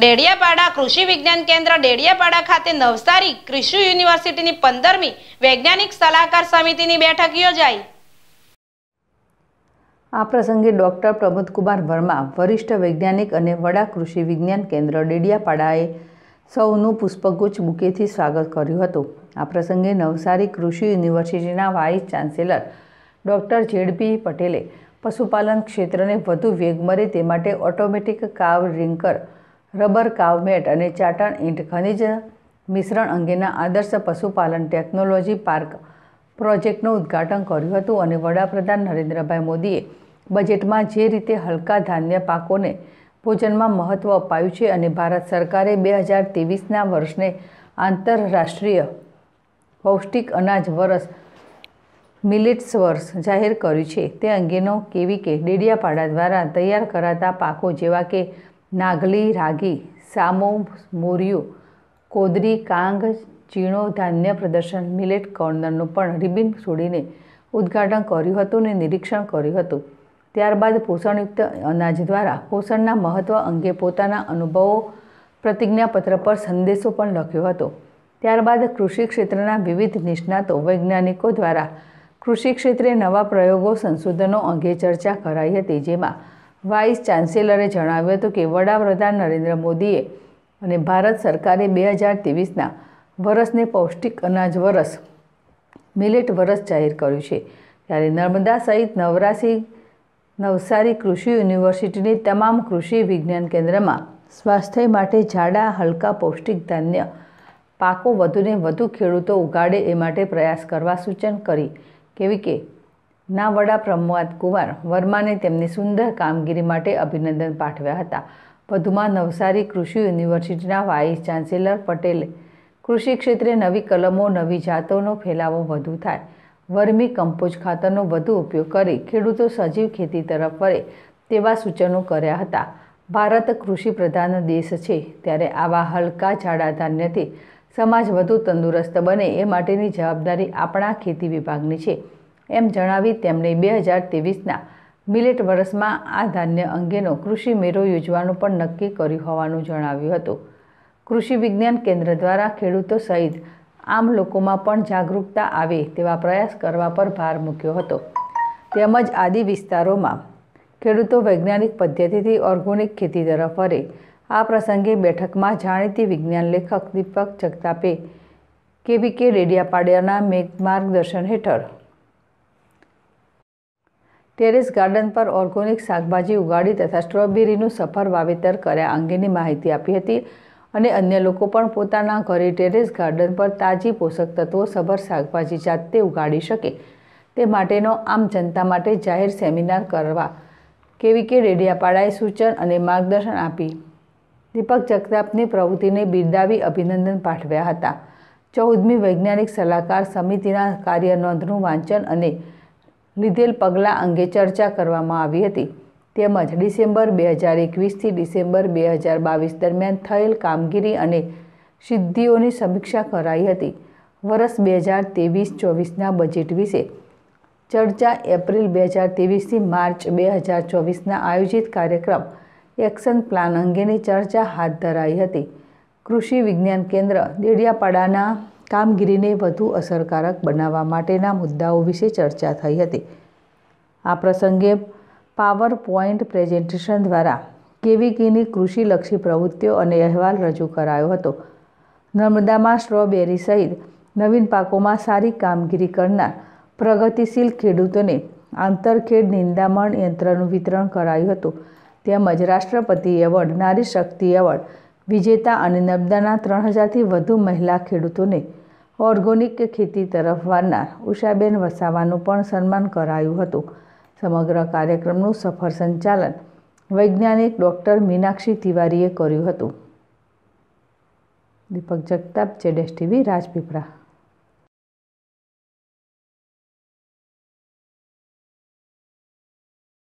ડેડિયાપાડા કૃષિ વિજ્ઞાન કેન્દ્ર ડેડિયાપાડા ખાતે નવસારી કૃષિ યુનિવર્સિટીની પંદરમી વૈજ્ઞાનિક સલાહકાર સમિતિની બેઠક યોજાઈ આ પ્રસંગે ડૉક્ટર પ્રમોદકુમાર વર્મા વરિષ્ઠ વૈજ્ઞાનિક અને વડા કૃષિ વિજ્ઞાન કેન્દ્ર ડેડિયાપાડાએ સૌનું પુષ્પગુચ્છ બુકેથી સ્વાગત કર્યું હતું આ પ્રસંગે નવસારી કૃષિ યુનિવર્સિટીના વાઇસ ચાન્સેલર ડૉક્ટર જેડપી પટેલે પશુપાલન ક્ષેત્રને વધુ વેગ મળે તે માટે ઓટોમેટિક કાવ રિંકર રબર કાવમેટ અને ચાટણ ઈંટ ખનિજ મિશ્રણ અંગેના આદર્શ પશુપાલન ટેકનોલોજી પાર્ક પ્રોજેક્ટનું ઉદ્ઘાટન કર્યું હતું અને વડાપ્રધાન નરેન્દ્રભાઈ મોદીએ બજેટમાં જે રીતે હલકા ધાન્ય પાકોને ભોજનમાં મહત્ત્વ અપાયું છે અને ભારત સરકારે બે હજાર ત્રેવીસના વર્ષને આંતરરાષ્ટ્રીય પૌષ્ટિક અનાજ વર્ષ મિલિટ્સ વર્ષ જાહેર કર્યું છે તે અંગેનો કેવી કે ડેડિયાપાડા દ્વારા તૈયાર કરાતા પાકો જેવા કે નાગલી રાગી સામો મોરિયું કોદરી કાંગ ચીણો ધાન્ય પ્રદર્શન મિલેટ કોર્નરનું પણ રિબિન છોડીને ઉદ્ઘાટન કર્યું હતું અને નિરીક્ષણ કર્યું હતું ત્યારબાદ પોષણયુક્ત અનાજ દ્વારા પોષણના મહત્ત્વ અંગે પોતાના અનુભવો પ્રતિજ્ઞાપત્ર પર સંદેશો પણ લખ્યો હતો ત્યારબાદ કૃષિ ક્ષેત્રના વિવિધ નિષ્ણાતો વૈજ્ઞાનિકો દ્વારા કૃષિ ક્ષેત્રે નવા પ્રયોગો સંશોધનો અંગે ચર્ચા કરાઈ હતી જેમાં વાઇસ ચાન્સેલરે જણાવ્યું હતું કે વડાપ્રધાન નરેન્દ્ર મોદીએ અને ભારત સરકારે બે હજાર ત્રેવીસના વરસને પૌષ્ટિક અનાજ વરસ મિલેટ વરસ જાહેર કર્યું છે ત્યારે નર્મદા સહિત નવરાશી નવસારી કૃષિ યુનિવર્સિટીની તમામ કૃષિ વિજ્ઞાન કેન્દ્રમાં સ્વાસ્થ્ય માટે જાડા હલકા પૌષ્ટિક ધાન્ય પાકો વધુને વધુ ખેડૂતો ઉગાડે એ માટે પ્રયાસ કરવા સૂચન કરી કેવી કે ના વડા પ્રમોદ કુમાર વર્માને તેમની સુંદર કામગીરી માટે અભિનંદન પાઠવ્યા હતા વધુમાં નવસારી કૃષિ યુનિવર્સિટીના વાઇસ ચાન્સેલર પટેલે કૃષિ ક્ષેત્રે નવી કલમો નવી જાતોનો ફેલાવો વધુ થાય વર્મી કમ્પોઝ ખાતરનો વધુ ઉપયોગ કરી ખેડૂતો સજીવ ખેતી તરફ વળે તેવા સૂચનો કર્યા હતા ભારત કૃષિ પ્રધાન દેશ છે ત્યારે આવા હલકા જાડા ધાન્યથી સમાજ વધુ તંદુરસ્ત બને એ માટેની જવાબદારી આપણા ખેતી વિભાગની છે એમ જણાવી તેમણે બે હજાર ત્રેવીસના મિલેટ વર્ષમાં આ ધાન્ય અંગેનો કૃષિ મેળો યોજવાનું પણ નક્કી કર્યું હોવાનું જણાવ્યું હતું કૃષિ વિજ્ઞાન કેન્દ્ર દ્વારા ખેડૂતો સહિત આમ લોકોમાં પણ જાગૃતતા આવે તેવા પ્રયાસ કરવા પર ભાર મૂક્યો હતો તેમજ આદિ વિસ્તારોમાં ખેડૂતો વૈજ્ઞાનિક પદ્ધતિથી ઓર્ગોનિક ખેતી તરફ વળે આ પ્રસંગે બેઠકમાં જાણીતી વિજ્ઞાન લેખક દીપક જગતાપે કેવી કેવીકે રેડિયાપાડિયાના માર્ગદર્શન હેઠળ ટેરેસ ગાર્ડન પર ઓર્ગોનિક શાકભાજી ઉગાડી તથા સ્ટ્રોબેરીનું સફર વાવેતર કર્યા અંગેની માહિતી આપી હતી અને અન્ય લોકો પણ પોતાના ઘરે ટેરેસ ગાર્ડન પર તાજી પોષક તત્વો સભર શાકભાજી જાતે ઉગાડી શકે તે માટેનો આમ જનતા માટે જાહેર સેમિનાર કરવા કેવી કે રેડિયાપાડાએ સૂચન અને માર્ગદર્શન આપી દીપક જગતાપની પ્રવૃત્તિને બિરદાવી અભિનંદન પાઠવ્યા હતા ચૌદમી વૈજ્ઞાનિક સલાહકાર સમિતિના કાર્ય નોંધનું વાંચન અને લીધેલ પગલાં અંગે ચર્ચા કરવામાં આવી હતી તેમજ ડિસેમ્બર બે હજાર એકવીસથી ડિસેમ્બર બે હજાર બાવીસ દરમિયાન થયેલ કામગીરી અને સિદ્ધિઓની સમીક્ષા કરાઈ હતી વર્ષ બે હજાર ત્રેવીસ ચોવીસના બજેટ વિશે ચર્ચા એપ્રિલ બે હજાર ત્રેવીસથી માર્ચ બે હજાર ચોવીસના આયોજિત કાર્યક્રમ એક્શન પ્લાન અંગેની ચર્ચા હાથ ધરાઈ હતી કૃષિ વિજ્ઞાન કેન્દ્ર દેડિયાપાડાના કામગીરીને વધુ અસરકારક બનાવવા માટેના મુદ્દાઓ વિશે ચર્ચા થઈ હતી આ પ્રસંગે પાવર પોઈન્ટ પ્રેઝન્ટેશન દ્વારા કેવીકીની કૃષિલક્ષી પ્રવૃત્તિઓ અને અહેવાલ રજૂ કરાયો હતો નર્મદામાં સ્ટ્રોબેરી સહિત નવીન પાકોમાં સારી કામગીરી કરનાર પ્રગતિશીલ ખેડૂતોને આંતરખેડ નિંદામણ યંત્રનું વિતરણ કરાયું હતું તેમજ રાષ્ટ્રપતિ એવોર્ડ નારી શક્તિ એવોર્ડ વિજેતા અને નર્મદાના ત્રણ હજારથી વધુ મહિલા ખેડૂતોને ઓર્ગોનિક ખેતી તરફ વારનાર ઉષાબેન વસાવાનું પણ સન્માન કરાયું હતું સમગ્ર કાર્યક્રમનું સફળ સંચાલન વૈજ્ઞાનિક ડૉક્ટર મીનાક્ષી તિવારીએ કર્યું હતું દીપક જગતાપ જેડેશ ટીવી રાજપીપળા